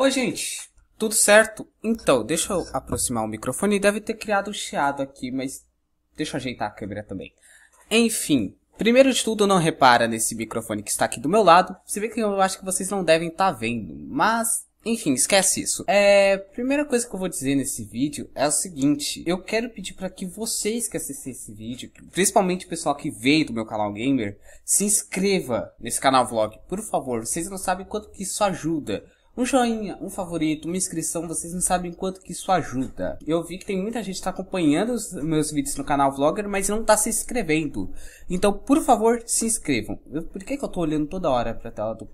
Oi, gente. Tudo certo? Então, deixa eu aproximar o microfone. Deve ter criado um chiado aqui, mas deixa eu ajeitar a câmera também. Enfim, primeiro de tudo, não repara nesse microfone que está aqui do meu lado. Você vê que eu acho que vocês não devem estar tá vendo, mas enfim, esquece isso. É, primeira coisa que eu vou dizer nesse vídeo é o seguinte, eu quero pedir para que vocês que assistem esse vídeo, principalmente o pessoal que veio do meu canal gamer, se inscreva nesse canal vlog, por favor, vocês não sabem quanto que isso ajuda um joinha, um favorito, uma inscrição, vocês não sabem quanto que isso ajuda. Eu vi que tem muita gente que tá acompanhando os meus vídeos no canal Vlogger, mas não tá se inscrevendo. Então, por favor, se inscrevam. Eu, por que que eu tô olhando toda hora pra tela do,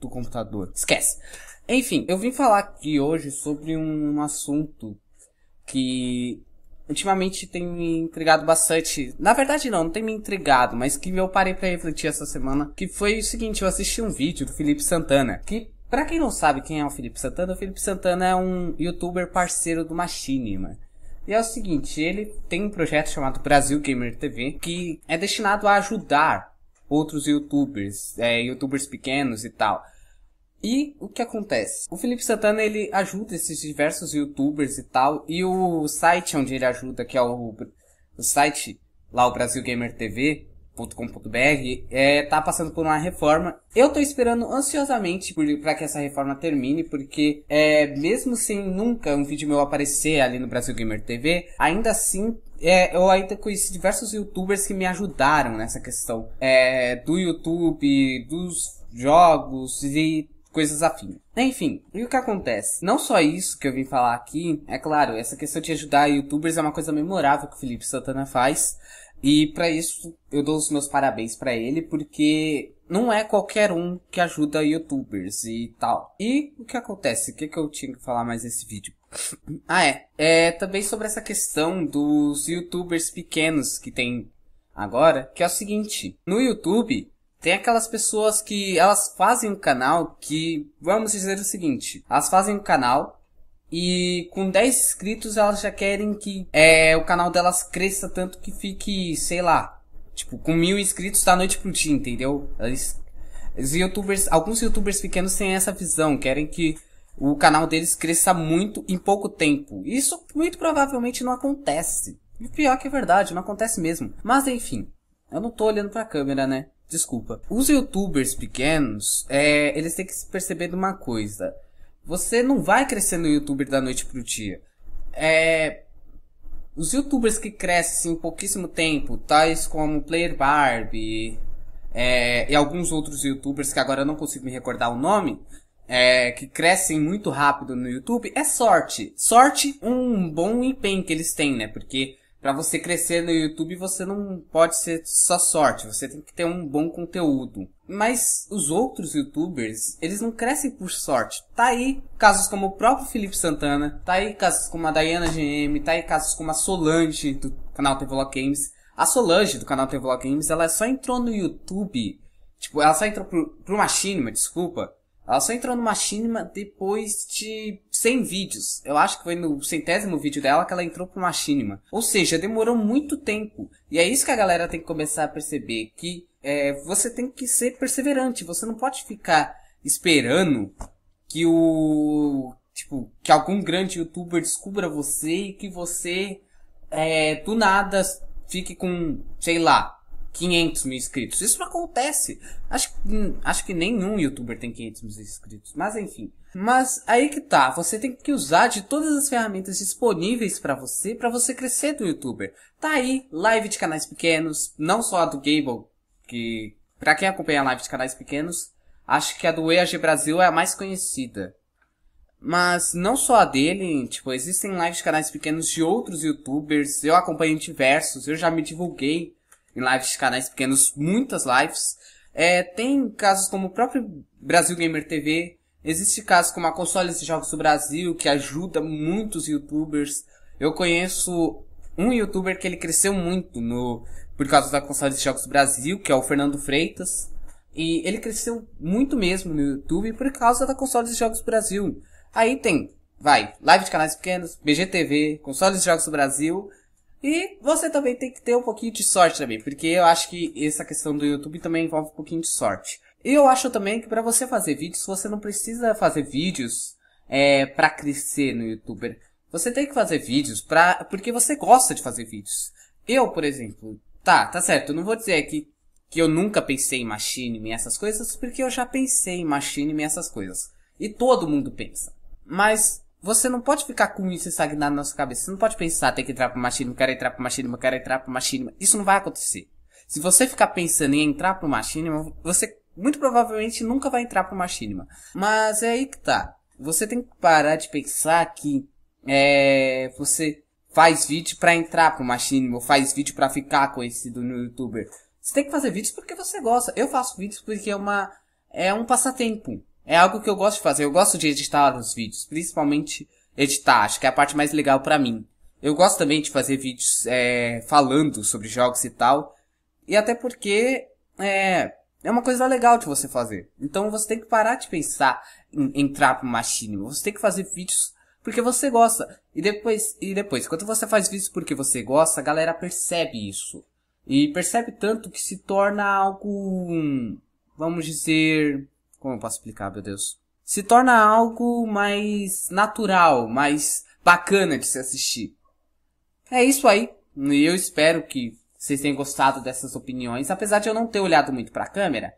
do computador? Esquece. Enfim, eu vim falar aqui hoje sobre um assunto que ultimamente tem me intrigado bastante. Na verdade não, não tem me intrigado, mas que eu parei para refletir essa semana, que foi o seguinte, eu assisti um vídeo do Felipe Santana, que Pra quem não sabe quem é o Felipe Santana, o Felipe Santana é um youtuber parceiro do Machinima. E é o seguinte, ele tem um projeto chamado Brasil Gamer TV, que é destinado a ajudar outros youtubers, é, youtubers pequenos e tal. E o que acontece? O Felipe Santana ele ajuda esses diversos youtubers e tal, e o site onde ele ajuda, que é o, o site lá o Brasil Gamer TV, .com.br é tá passando por uma reforma. Eu tô esperando ansiosamente para que essa reforma termine, porque é, mesmo sem nunca um vídeo meu aparecer ali no Brasil Gamer TV, ainda assim é, eu ainda conheci diversos youtubers que me ajudaram nessa questão é, do YouTube, dos jogos e coisas afins. Enfim, e o que acontece? Não só isso que eu vim falar aqui, é claro, essa questão de ajudar youtubers é uma coisa memorável que o Felipe Santana faz. E para isso eu dou os meus parabéns para ele, porque não é qualquer um que ajuda youtubers e tal. E o que acontece? O que, que eu tinha que falar mais nesse vídeo? ah, é. É também sobre essa questão dos youtubers pequenos que tem agora, que é o seguinte: no YouTube tem aquelas pessoas que elas fazem um canal que, vamos dizer o seguinte, elas fazem um canal e com 10 inscritos elas já querem que é, o canal delas cresça tanto que fique, sei lá, tipo, com mil inscritos da noite pro dia, entendeu? Elas, youtubers, alguns youtubers pequenos têm essa visão, querem que o canal deles cresça muito em pouco tempo. Isso muito provavelmente não acontece. E pior que é verdade, não acontece mesmo. Mas enfim, eu não tô olhando pra câmera, né? Desculpa. Os youtubers pequenos, é, eles têm que se perceber de uma coisa. Você não vai crescer no youtuber da noite pro dia. É, os youtubers que crescem assim, em pouquíssimo tempo, tais como Player Barbie é, e alguns outros youtubers que agora eu não consigo me recordar o nome, é, que crescem muito rápido no YouTube, é sorte. Sorte, um bom empenho que eles têm, né? Porque para você crescer no YouTube, você não pode ser só sorte, você tem que ter um bom conteúdo. Mas os outros youtubers, eles não crescem por sorte. Tá aí casos como o próprio Felipe Santana, tá aí casos como a Dayana GM, tá aí casos como a Solange do canal Tevolog Games. A Solange do canal Tevolog Games, ela só entrou no YouTube, tipo, ela só entrou pro, pro Machinima, desculpa. Ela só entrou no Machinima depois de 100 vídeos. Eu acho que foi no centésimo vídeo dela que ela entrou pro Machinima. Ou seja, demorou muito tempo. E é isso que a galera tem que começar a perceber, que é, você tem que ser perseverante. Você não pode ficar esperando que o... Tipo, que algum grande youtuber descubra você e que você, é, do nada, fique com, sei lá, 500 mil inscritos. Isso não acontece. Acho, hum, acho que nenhum youtuber tem 500 mil inscritos. Mas enfim. Mas aí que tá. Você tem que usar de todas as ferramentas disponíveis para você, para você crescer do youtuber. Tá aí, live de canais pequenos, não só a do Gable, que para quem acompanha a live de canais pequenos, acho que a do EAG Brasil é a mais conhecida. Mas não só a dele, tipo, existem lives de canais pequenos de outros youtubers, eu acompanho diversos, eu já me divulguei em lives de canais pequenos, muitas lives. É, tem casos como o próprio Brasil Gamer TV, existe casos como a Consoles de Jogos do Brasil, que ajuda muitos youtubers. Eu conheço um youtuber que ele cresceu muito no por causa da Consoles de Jogos do Brasil, que é o Fernando Freitas. E ele cresceu muito mesmo no YouTube por causa da Consoles de Jogos do Brasil. Aí tem, vai, live de canais pequenos, BGTV, Consoles de Jogos do Brasil, e você também tem que ter um pouquinho de sorte também, porque eu acho que essa questão do YouTube também envolve um pouquinho de sorte. E eu acho também que para você fazer vídeos, você não precisa fazer vídeos é, para crescer no YouTuber. Você tem que fazer vídeos pra, porque você gosta de fazer vídeos. Eu, por exemplo, tá, tá certo, não vou dizer que, que eu nunca pensei em machine e essas coisas, porque eu já pensei em machine e essas coisas. E todo mundo pensa. Mas você não pode ficar com isso estagnado na sua cabeça. Você não pode pensar, tem que entrar pro machismo, quero entrar pro machismo, quero entrar pro machismo. Isso não vai acontecer. Se você ficar pensando em entrar pro machinima, você muito provavelmente nunca vai entrar pro machinima. Mas é aí que tá. Você tem que parar de pensar que é, você faz vídeo para entrar pro machinima, ou faz vídeo para ficar conhecido no youtuber. Você tem que fazer vídeos porque você gosta. Eu faço vídeos porque é uma é um passatempo. É algo que eu gosto de fazer. Eu gosto de editar os vídeos, principalmente editar. Acho que é a parte mais legal para mim. Eu gosto também de fazer vídeos é, falando sobre jogos e tal. E até porque é, é uma coisa legal de você fazer. Então você tem que parar de pensar em entrar pro machine. Você tem que fazer vídeos porque você gosta. E depois, e depois, quando você faz vídeos porque você gosta, a galera percebe isso. E percebe tanto que se torna algo, vamos dizer, como eu posso explicar, meu Deus? Se torna algo mais natural, mais bacana de se assistir. É isso aí. E eu espero que vocês tenham gostado dessas opiniões, apesar de eu não ter olhado muito pra câmera.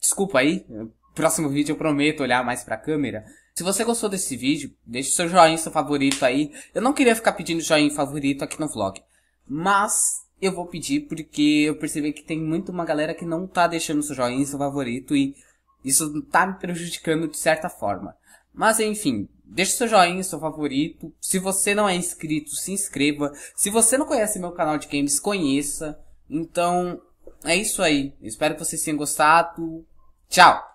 Desculpa aí, próximo vídeo eu prometo olhar mais pra câmera. Se você gostou desse vídeo, deixe seu joinha, seu favorito aí. Eu não queria ficar pedindo joinha favorito aqui no vlog. Mas eu vou pedir porque eu percebi que tem muito uma galera que não tá deixando seu joinha, seu favorito e isso tá me prejudicando de certa forma. Mas enfim, deixe seu joinha, seu favorito. Se você não é inscrito, se inscreva. Se você não conhece meu canal de games, conheça. Então, é isso aí. Espero que vocês tenham gostado. Tchau!